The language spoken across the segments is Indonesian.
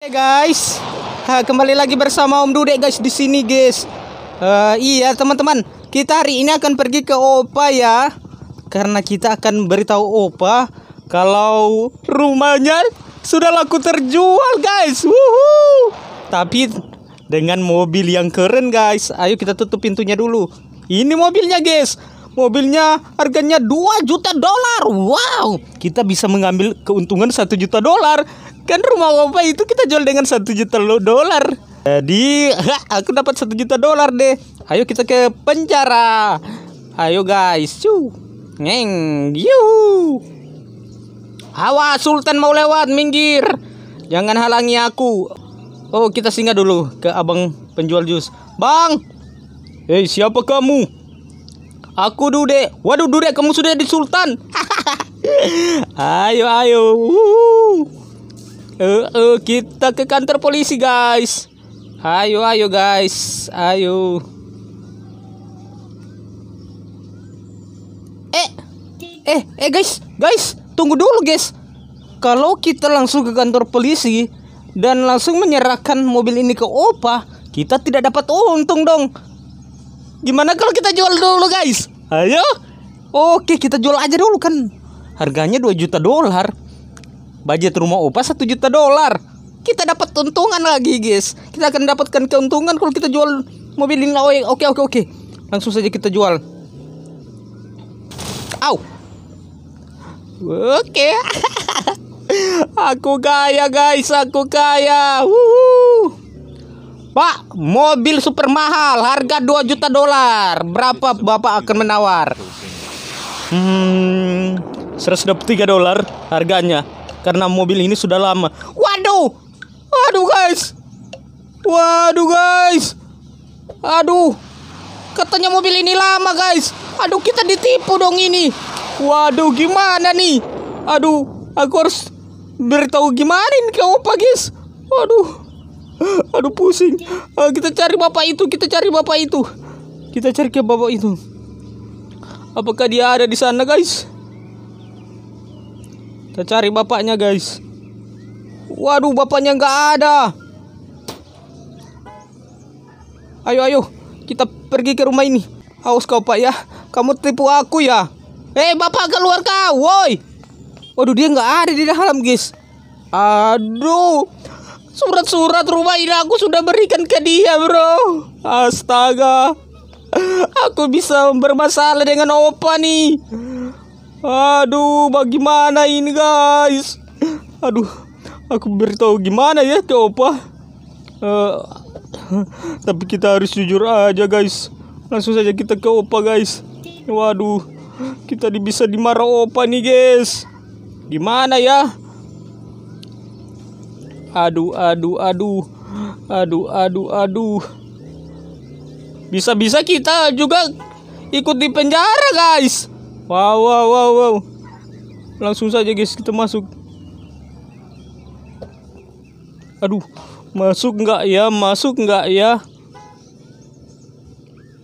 Hey guys, kembali lagi bersama Om Dude guys di sini guys. Uh, iya teman-teman, kita hari ini akan pergi ke Opa ya, karena kita akan beritahu Opa kalau rumahnya sudah laku terjual guys. Wuhu. Tapi dengan mobil yang keren guys. Ayo kita tutup pintunya dulu. Ini mobilnya guys. Mobilnya harganya 2 juta dolar. Wow, kita bisa mengambil keuntungan 1 juta dolar. Kan rumah apa itu kita jual dengan 1 juta dolar. Jadi, aku dapat 1 juta dolar deh. Ayo kita ke penjara. Ayo guys, cu. Neng, yuu. Awas Sultan mau lewat, minggir. Jangan halangi aku. Oh, kita singgah dulu ke abang penjual jus. Bang. Hei, eh, siapa kamu? Aku Dude. Waduh Dude, kamu sudah jadi sultan. ayo ayo. Uh, uh, kita ke kantor polisi, guys. Ayo ayo guys. Ayo. Eh. Eh, eh guys, guys, tunggu dulu, guys. Kalau kita langsung ke kantor polisi dan langsung menyerahkan mobil ini ke Opa, kita tidak dapat untung dong. Gimana kalau kita jual dulu, guys? Ayo. Oke, kita jual aja dulu kan. Harganya 2 juta dolar. Budget rumah upah 1 juta dolar. Kita dapat untungan lagi, guys. Kita akan dapatkan keuntungan kalau kita jual mobil ini. Oke, oke, oke. Langsung saja kita jual. Au. Oke. aku kaya, guys. Aku kaya. Woo. Pak, mobil super mahal, harga 2 juta dolar. Berapa Bapak akan menawar? Hmm, 123 dolar harganya karena mobil ini sudah lama. Waduh. Waduh, guys. Waduh, guys. Aduh. Katanya mobil ini lama, guys. Aduh, kita ditipu dong ini. Waduh, gimana nih? Aduh, aku harus beritahu gimana ini kamu, Opa, guys. Waduh. Aduh pusing. Uh, kita cari bapak itu, kita cari bapak itu. Kita cari ke bapak itu. Apakah dia ada di sana, guys? Kita cari bapaknya, guys. Waduh, bapaknya nggak ada. Ayo, ayo. Kita pergi ke rumah ini. Haus kau, Pak, ya. Kamu tipu aku, ya. Eh, bapak keluar kau, woi. Waduh, dia nggak ada di dalam, guys. Aduh. Surat-surat rumah ini aku sudah berikan ke dia bro Astaga Aku bisa bermasalah dengan Opa nih Aduh bagaimana ini guys Aduh Aku beritahu gimana ya ke Opa uh, Tapi kita harus jujur aja guys Langsung saja kita ke Opa guys Waduh Kita bisa dimarah Opa nih guys Gimana ya Aduh, aduh, aduh. Aduh, aduh, aduh. Bisa-bisa kita juga ikut di penjara, guys. Wow, wow, wow, wow. Langsung saja, guys, kita masuk. Aduh, masuk nggak ya? Masuk nggak ya?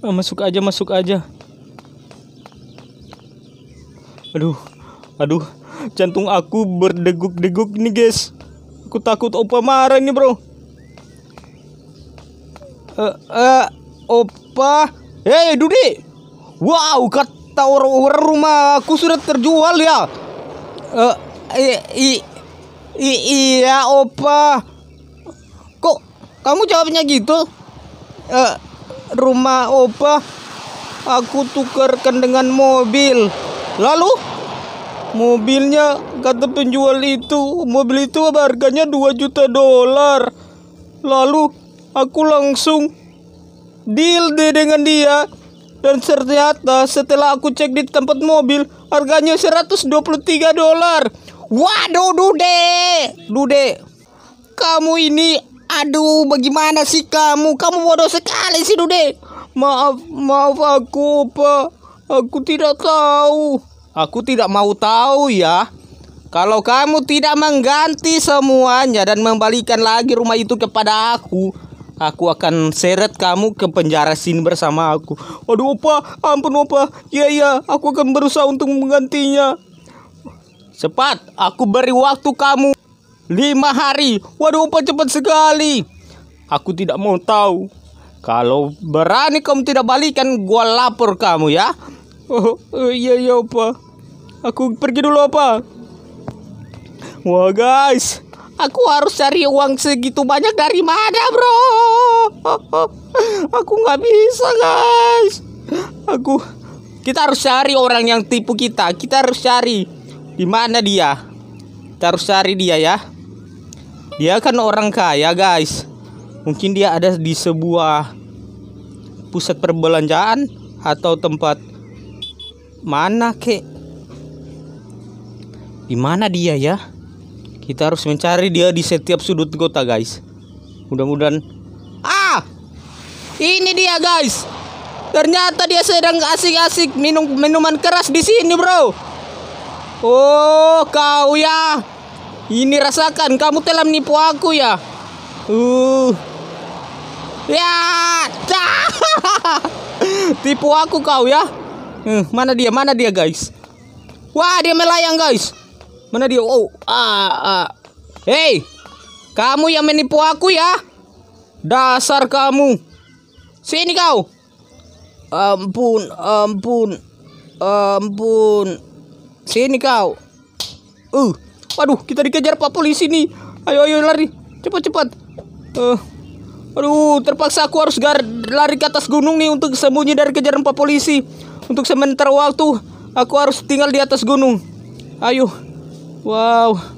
Ah, masuk aja, masuk aja. Aduh, aduh, jantung aku berdeguk-deguk nih, guys. Aku takut opa marah ini bro. Uh, uh, opa, hei Dudi, wow kata orang-orang rumah aku sudah terjual ya. Uh, i, i, i, iya opa, kok kamu jawabnya gitu? Uh, rumah opa, aku tukarkan dengan mobil. Lalu? Mobilnya kata penjual itu, mobil itu harganya 2 juta dolar. Lalu aku langsung deal deh dengan dia. Dan ternyata setelah aku cek di tempat mobil, harganya 123 dolar. Waduh, Dude. Dude, kamu ini aduh bagaimana sih kamu? Kamu bodoh sekali sih, Dude. Maaf, maaf aku, Pak. Aku tidak tahu. Aku tidak mau tahu ya. Kalau kamu tidak mengganti semuanya dan membalikan lagi rumah itu kepada aku, aku akan seret kamu ke penjara sini bersama aku. Waduh, Opa, ampun Opa. Iya ya, aku akan berusaha untuk menggantinya. Cepat, aku beri waktu kamu lima hari. Waduh, Opa cepat sekali. Aku tidak mau tahu. Kalau berani kamu tidak balikan, gua lapor kamu ya. Oh, iya iya Opa. Aku pergi dulu apa? Wah guys, aku harus cari uang segitu banyak dari mana bro? Aku nggak bisa guys. Aku, kita harus cari orang yang tipu kita. Kita harus cari di mana dia. Kita harus cari dia ya. Dia kan orang kaya guys. Mungkin dia ada di sebuah pusat perbelanjaan atau tempat mana kek di mana dia ya? Kita harus mencari dia di setiap sudut kota, guys. Mudah-mudahan Ah! Ini dia, guys. Ternyata dia sedang asik-asik minum minuman keras di sini, Bro. Oh, kau ya. Ini rasakan kamu telah menipu aku ya. Uh. Ya. Tipu aku kau ya. Hmm, mana dia? Mana dia, guys? Wah, dia melayang, guys. Mana dia? Oh, ah, ah. Hei, kamu yang menipu aku ya? Dasar kamu. Sini kau. Ampun, ampun, ampun. Sini kau. Uh, waduh, kita dikejar pak polisi nih. Ayo, ayo lari, cepat, cepat. Uh, aduh, terpaksa aku harus gar lari ke atas gunung nih untuk sembunyi dari kejaran pak polisi. Untuk sementara waktu, aku harus tinggal di atas gunung. Ayo. Wow.